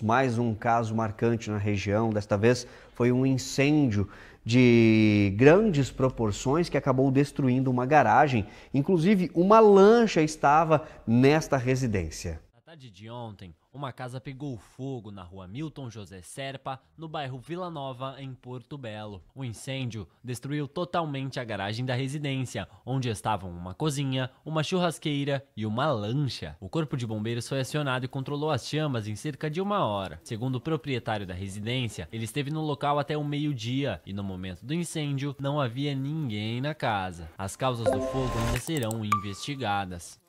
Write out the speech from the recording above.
Mais um caso marcante na região, desta vez foi um incêndio de grandes proporções que acabou destruindo uma garagem. Inclusive, uma lancha estava nesta residência tarde de ontem, uma casa pegou fogo na rua Milton José Serpa, no bairro Vila Nova, em Porto Belo. O incêndio destruiu totalmente a garagem da residência, onde estavam uma cozinha, uma churrasqueira e uma lancha. O corpo de bombeiros foi acionado e controlou as chamas em cerca de uma hora. Segundo o proprietário da residência, ele esteve no local até o meio-dia e no momento do incêndio não havia ninguém na casa. As causas do fogo ainda serão investigadas.